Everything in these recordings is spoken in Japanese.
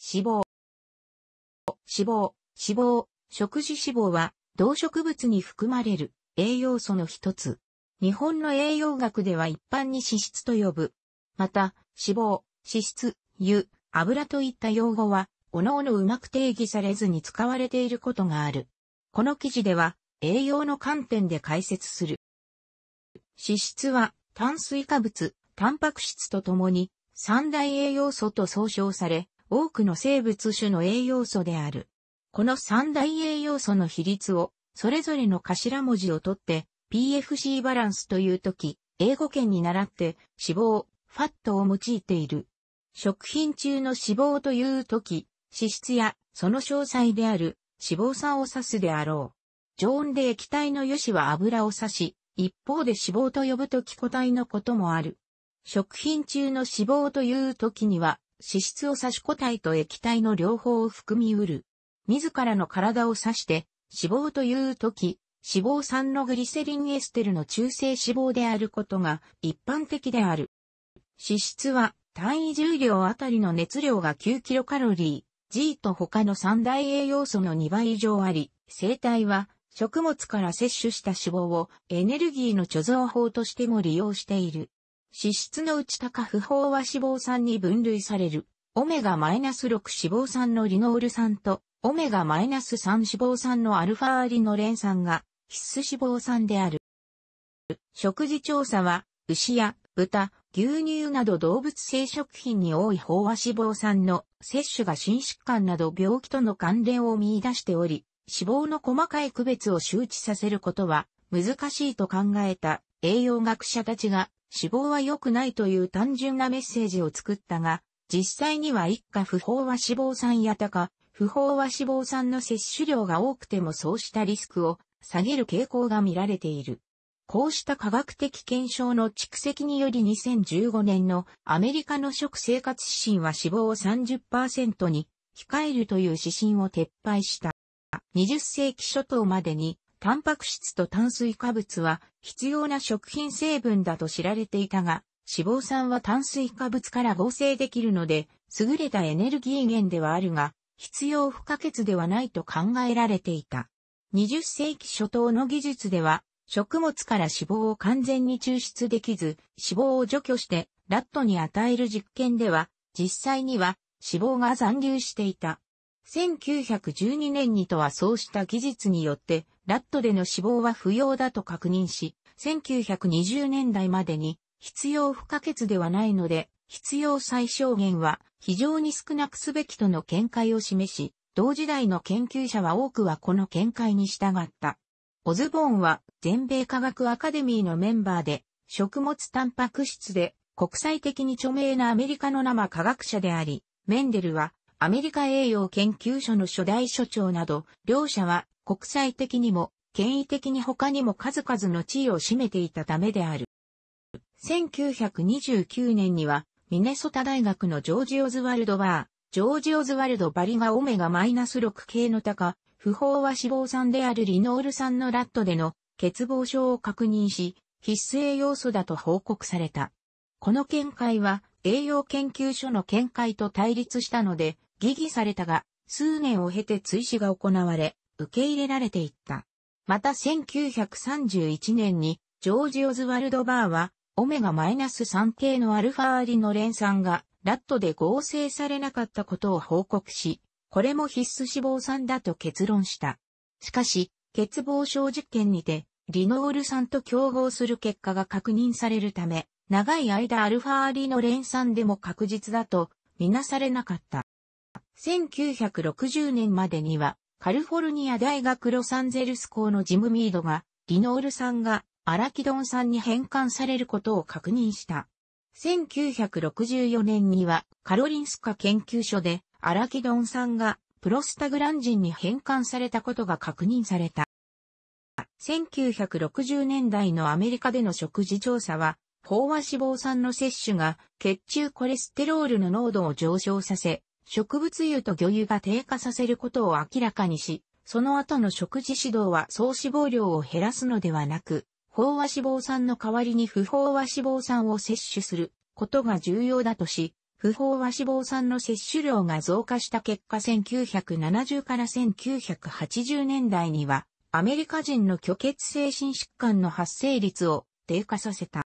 脂肪。脂肪、脂肪、食事脂肪は動植物に含まれる栄養素の一つ。日本の栄養学では一般に脂質と呼ぶ。また、脂肪、脂質、油、油といった用語は、おのおのうまく定義されずに使われていることがある。この記事では、栄養の観点で解説する。脂質は、炭水化物、タンパク質とともに、三大栄養素と総称され、多くの生物種の栄養素である。この三大栄養素の比率を、それぞれの頭文字を取って、PFC バランスというとき、英語圏に倣って脂肪、ファットを用いている。食品中の脂肪というとき、脂質やその詳細である脂肪酸を指すであろう。常温で液体の油脂は油を指し、一方で脂肪と呼ぶと気固体のこともある。食品中の脂肪というときには、脂質を刺し固体と液体の両方を含みうる。自らの体を刺して、脂肪というとき、脂肪酸のグリセリンエステルの中性脂肪であることが一般的である。脂質は単位重量あたりの熱量が 9kcal、G と他の三大栄養素の2倍以上あり、生体は食物から摂取した脂肪をエネルギーの貯蔵法としても利用している。脂質の内高不飽和脂肪酸に分類される、オメガ -6 脂肪酸のリノール酸と、オメガ -3 脂肪酸のアルファアリノレン酸が必須脂肪酸である。食事調査は、牛や豚、牛乳など動物性食品に多い飽和脂肪酸の摂取が心疾患など病気との関連を見出しており、脂肪の細かい区別を周知させることは難しいと考えた栄養学者たちが死亡は良くないという単純なメッセージを作ったが、実際には一家不飽和脂肪酸やか、不飽和脂肪酸の摂取量が多くてもそうしたリスクを下げる傾向が見られている。こうした科学的検証の蓄積により2015年のアメリカの食生活指針は死亡を30%に控えるという指針を撤廃した。20世紀初頭までにタンパク質と炭水化物は必要な食品成分だと知られていたが、脂肪酸は炭水化物から合成できるので、優れたエネルギー源ではあるが、必要不可欠ではないと考えられていた。20世紀初頭の技術では、食物から脂肪を完全に抽出できず、脂肪を除去してラットに与える実験では、実際には脂肪が残留していた。1912年にとはそうした技術によって、ラットでの死亡は不要だと確認し、1920年代までに必要不可欠ではないので、必要最小限は非常に少なくすべきとの見解を示し、同時代の研究者は多くはこの見解に従った。オズボーンは全米科学アカデミーのメンバーで、食物タンパク質で国際的に著名なアメリカの生科学者であり、メンデルはアメリカ栄養研究所の初代所長など、両者は国際的にも、権威的に他にも数々の地位を占めていたためである。1929年には、ミネソタ大学のジョージ・オズワルド・バー、ジョージ・オズワルド・バリがオメガ -6 系の高、不飽和脂肪酸であるリノール酸のラットでの欠乏症を確認し、必須栄養素だと報告された。この見解は、栄養研究所の見解と対立したので、疑義されたが、数年を経て追試が行われ、受け入れられていった。また1931年に、ジョージ・オズワルド・バーは、オメガ -3 系のアルファアリノ連酸が、ラットで合成されなかったことを報告し、これも必須脂肪酸だと結論した。しかし、欠乏症実験にて、リノール酸と競合する結果が確認されるため、長い間アルファアリノ連酸でも確実だとみなされなかった。1960年までには、カルフォルニア大学ロサンゼルス校のジムミードが、リノール酸がアラキドン酸に変換されることを確認した。1964年には、カロリンスカ研究所で、アラキドン酸がプロスタグランジンに変換されたことが確認された。1960年代のアメリカでの食事調査は、飽和脂肪酸の摂取が血中コレステロールの濃度を上昇させ、植物油と魚油が低下させることを明らかにし、その後の食事指導は総脂肪量を減らすのではなく、飽和脂肪酸の代わりに不飽和脂肪酸を摂取することが重要だとし、不飽和脂肪酸の摂取量が増加した結果1970から1980年代にはアメリカ人の虚血精神疾患の発生率を低下させた。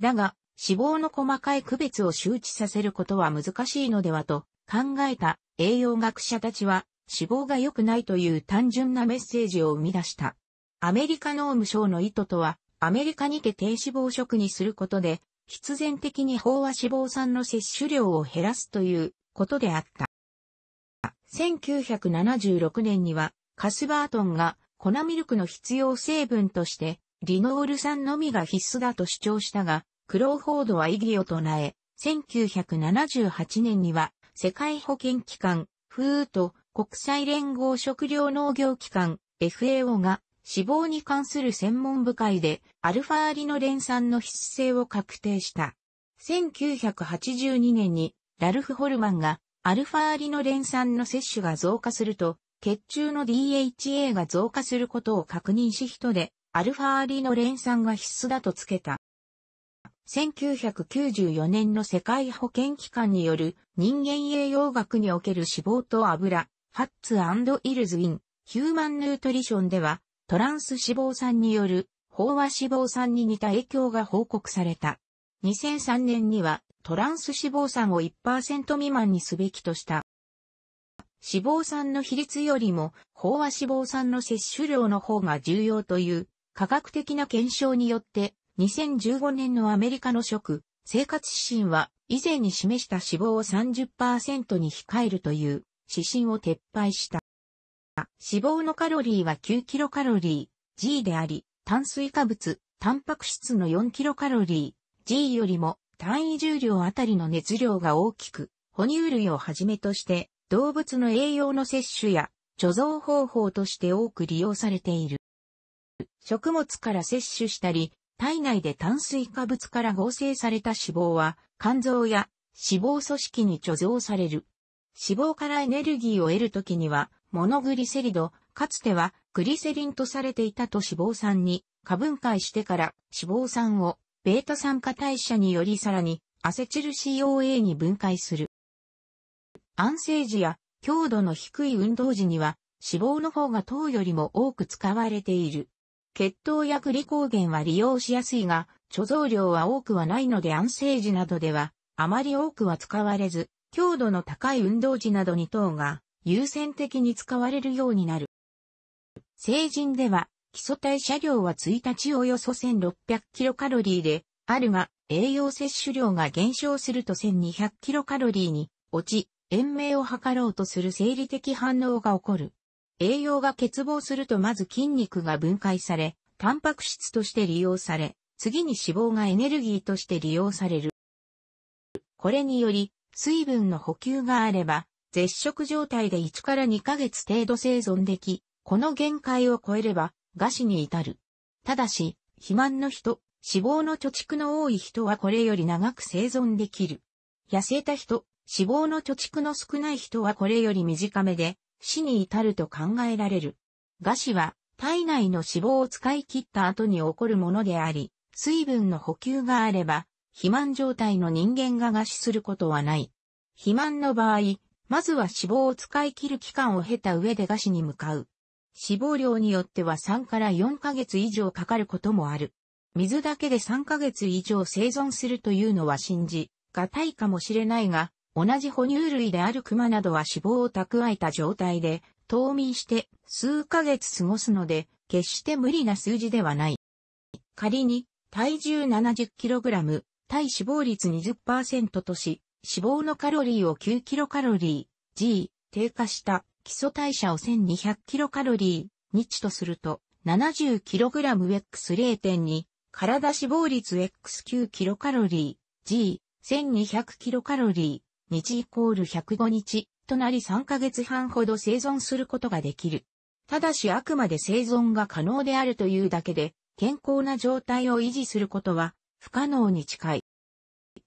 だが、脂肪の細かい区別を周知させることは難しいのではと考えた栄養学者たちは脂肪が良くないという単純なメッセージを生み出した。アメリカ農務省の意図とは、アメリカにて低脂肪食にすることで、必然的に飽和脂肪酸の摂取量を減らすということであった。1976年には、カスバートンが粉ミルクの必要成分として、リノール酸のみが必須だと主張したが、クローフォードは異議を唱え、1978年には世界保健機関、フーと国際連合食料農業機関、FAO が死亡に関する専門部会でアルファアリノレン酸の必須性を確定した。1982年にラルフ・ホルマンがアルファアリノレン酸の摂取が増加すると血中の DHA が増加することを確認し人でアルファアリノレン酸が必須だとつけた。1994年の世界保健機関による人間栄養学における脂肪と油、ハッツイルズ・イン、ヒューマン・ヌートリションでは、トランス脂肪酸による飽和脂肪酸に似た影響が報告された。2003年にはトランス脂肪酸を1%未満にすべきとした。脂肪酸の比率よりも飽和脂肪酸の摂取量の方が重要という科学的な検証によって2015年のアメリカの食、生活指針は、以前に示した脂肪を30%に控えるという指針を撤廃した。脂肪のカロリーは9キロカロリー G であり、炭水化物、タンパク質の4キロカロリー G よりも単位重量あたりの熱量が大きく、哺乳類をはじめとして動物の栄養の摂取や貯蔵方法として多く利用されている。食物から摂取したり、体内で炭水化物から合成された脂肪は、肝臓や脂肪組織に貯蔵される。脂肪からエネルギーを得るときには、モノグリセリド、かつてはグリセリンとされていたと脂肪酸に過分解してから脂肪酸をベータ酸化代謝によりさらにアセチル COA に分解する。安静時や強度の低い運動時には脂肪の方が糖よりも多く使われている。血糖やグリコーゲンは利用しやすいが、貯蔵量は多くはないので安静時などでは、あまり多くは使われず、強度の高い運動時などに等が優先的に使われるようになる。成人では、基礎代謝量は1日およそ1 6 0 0カロリーで、あるが、栄養摂取量が減少すると1 2 0 0カロリーに落ち、延命を図ろうとする生理的反応が起こる。栄養が欠乏するとまず筋肉が分解され、タンパク質として利用され、次に脂肪がエネルギーとして利用される。これにより、水分の補給があれば、絶食状態で1から2ヶ月程度生存でき、この限界を超えれば、餓死に至る。ただし、肥満の人、脂肪の貯蓄の多い人はこれより長く生存できる。痩せた人、脂肪の貯蓄の少ない人はこれより短めで、死に至ると考えられる。餓死は体内の脂肪を使い切った後に起こるものであり、水分の補給があれば、肥満状態の人間が餓死することはない。肥満の場合、まずは脂肪を使い切る期間を経た上で餓死に向かう。死亡量によっては3から4ヶ月以上かかることもある。水だけで3ヶ月以上生存するというのは信じ、がたいかもしれないが、同じ哺乳類であるクマなどは脂肪を蓄えた状態で、冬眠して数ヶ月過ごすので、決して無理な数字ではない。仮に、体重 70kg、体脂肪率20%とし、脂肪のカロリーを 9kcal、G、低下した基礎代謝を 1200kcal、日とすると、70kgx0.2、体脂肪率 X9kcal、G、1200kcal、日イコール105日となり3ヶ月半ほど生存することができる。ただしあくまで生存が可能であるというだけで、健康な状態を維持することは不可能に近い。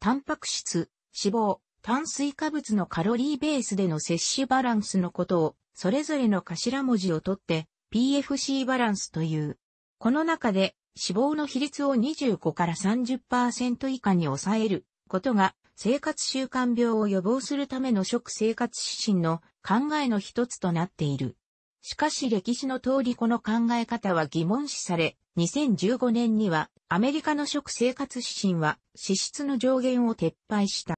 タンパク質、脂肪、炭水化物のカロリーベースでの摂取バランスのことを、それぞれの頭文字を取って PFC バランスという。この中で脂肪の比率を25から30%以下に抑えることが生活習慣病を予防するための食生活指針の考えの一つとなっている。しかし歴史の通りこの考え方は疑問視され、2015年にはアメリカの食生活指針は脂質の上限を撤廃した。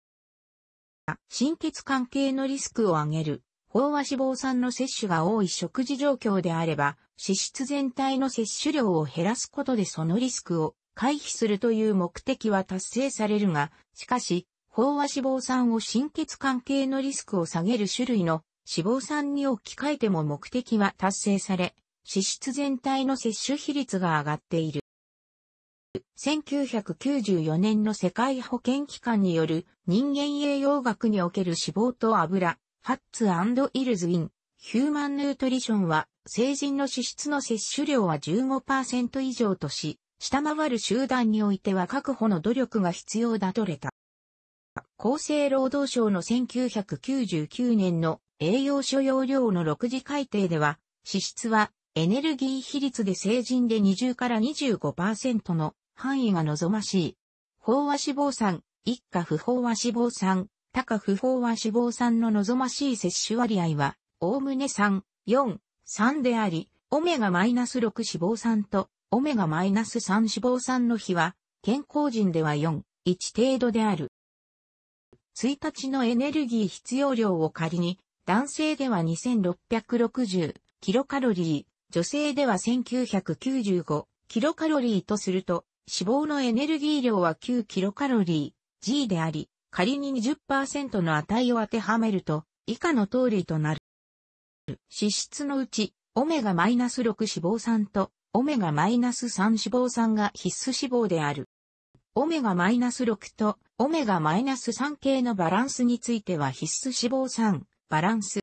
心血関係のリスクを上げる、飽和脂肪酸の摂取が多い食事状況であれば、脂質全体の摂取量を減らすことでそのリスクを回避するという目的は達成されるが、しかし、飽和脂肪酸を心血管系のリスクを下げる種類の脂肪酸に置き換えても目的は達成され、脂質全体の摂取比率が上がっている。1994年の世界保健機関による人間栄養学における脂肪と油、ハッツイルズイン、ヒューマンヌートリションは成人の脂質の摂取量は15%以上とし、下回る集団においては確保の努力が必要だとれた。厚生労働省の1999年の栄養所要量の6次改定では、脂質はエネルギー比率で成人で20から25%の範囲が望ましい。飽和脂肪酸、一家不飽和脂肪酸、多家不飽和脂肪酸の望ましい摂取割合は、おおむね3、4、3であり、オメガマイナス -6 脂肪酸とオメガマイナス -3 脂肪酸の比は、健康人では4、1程度である。1日のエネルギー必要量を仮に、男性では 2660kcal、女性では 1995kcal とすると、脂肪のエネルギー量は 9kcal、G であり、仮に20%の値を当てはめると、以下の通りとなる。脂質のうち、オメガ -6 脂肪酸と、オメガ -3 脂肪酸が必須脂肪である。オメガ -6 とオメガマイナス -3 系のバランスについては必須脂肪酸、バランス。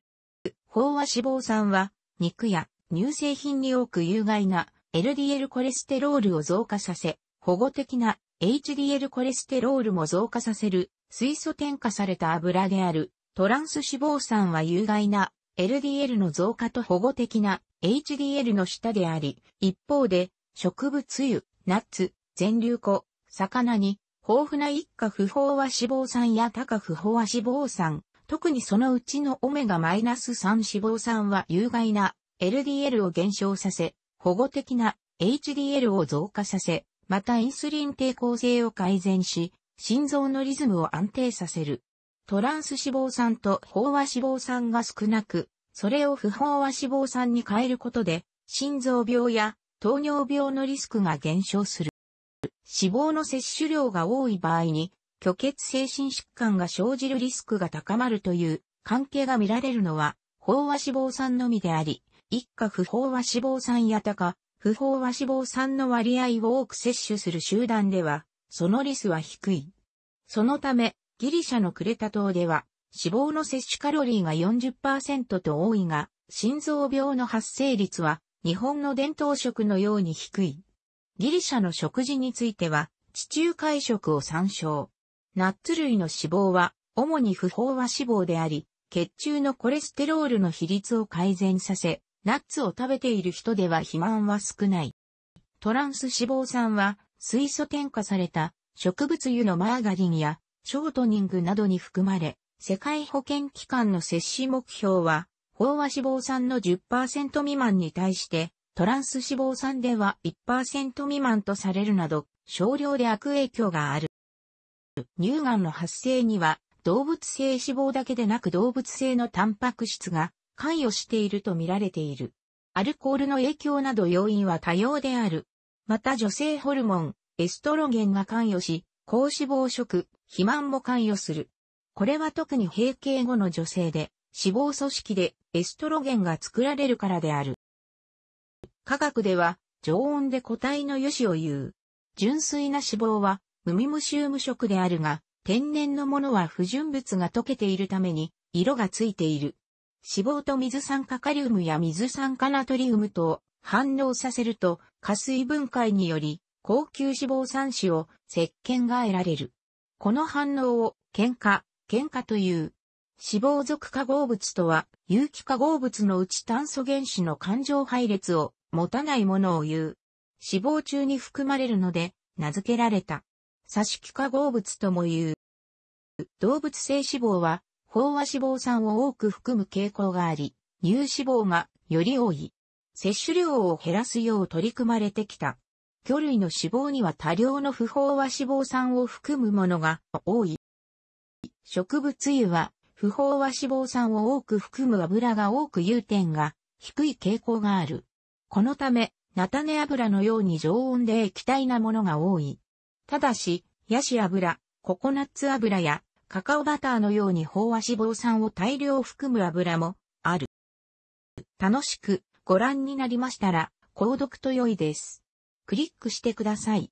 飽和脂肪酸は、肉や乳製品に多く有害な LDL コレステロールを増加させ、保護的な HDL コレステロールも増加させる、水素添加された油である、トランス脂肪酸は有害な LDL の増加と保護的な HDL の下であり、一方で、植物油、ナッツ、全粒粉、魚に豊富な一家不飽和脂肪酸や高不飽和脂肪酸、特にそのうちのオメガ -3 脂肪酸は有害な LDL を減少させ、保護的な HDL を増加させ、またインスリン抵抗性を改善し、心臓のリズムを安定させる。トランス脂肪酸と飽和脂肪酸が少なく、それを不飽和脂肪酸に変えることで、心臓病や糖尿病のリスクが減少する。脂肪の摂取量が多い場合に、虚血精神疾患が生じるリスクが高まるという関係が見られるのは、飽和脂肪酸のみであり、一家不飽和脂肪酸や高、不飽和脂肪酸の割合を多く摂取する集団では、そのリスは低い。そのため、ギリシャのクレタ島では、脂肪の摂取カロリーが40%と多いが、心臓病の発生率は日本の伝統食のように低い。ギリシャの食事については、地中海食を参照。ナッツ類の脂肪は、主に不飽和脂肪であり、血中のコレステロールの比率を改善させ、ナッツを食べている人では肥満は少ない。トランス脂肪酸は、水素添加された植物油のマーガリンやショートニングなどに含まれ、世界保健機関の摂取目標は、飽和脂肪酸の10%未満に対して、トランス脂肪酸では1%未満とされるなど、少量で悪影響がある。乳がんの発生には、動物性脂肪だけでなく動物性のタンパク質が関与していると見られている。アルコールの影響など要因は多様である。また女性ホルモン、エストロゲンが関与し、高脂肪食、肥満も関与する。これは特に閉経後の女性で、脂肪組織でエストロゲンが作られるからである。科学では常温で固体の油脂を言う。純粋な脂肪は無味無臭無色であるが、天然のものは不純物が溶けているために色がついている。脂肪と水酸化カリウムや水酸化ナトリウムと反応させると、加水分解により、高級脂肪酸脂を石鹸が得られる。この反応を、喧嘩、喧嘩という。脂肪属化合物とは、有機化合物のうち炭素原子の環状配列を持たないものを言う。脂肪中に含まれるので、名付けられた。刺し気化合物とも言う。動物性脂肪は、飽和脂肪酸を多く含む傾向があり、乳脂肪がより多い。摂取量を減らすよう取り組まれてきた。魚類の脂肪には多量の不飽和脂肪酸を含むものが多い。植物油は不飽和脂肪酸を多く含む油が多く融点が低い傾向がある。このため、菜種油のように常温で液体なものが多い。ただし、ヤシ油、ココナッツ油やカカオバターのように飽和脂肪酸を大量含む油もある。楽しくご覧になりましたら、購読と良いです。クリックしてください。